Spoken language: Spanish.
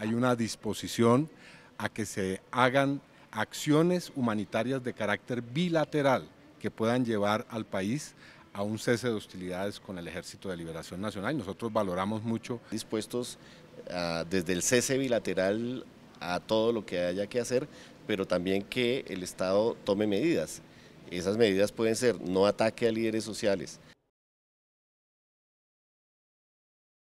hay una disposición a que se hagan acciones humanitarias de carácter bilateral que puedan llevar al país a un cese de hostilidades con el Ejército de Liberación Nacional y nosotros valoramos mucho. Dispuestos ah, desde el cese bilateral a todo lo que haya que hacer, pero también que el Estado tome medidas. Esas medidas pueden ser no ataque a líderes sociales,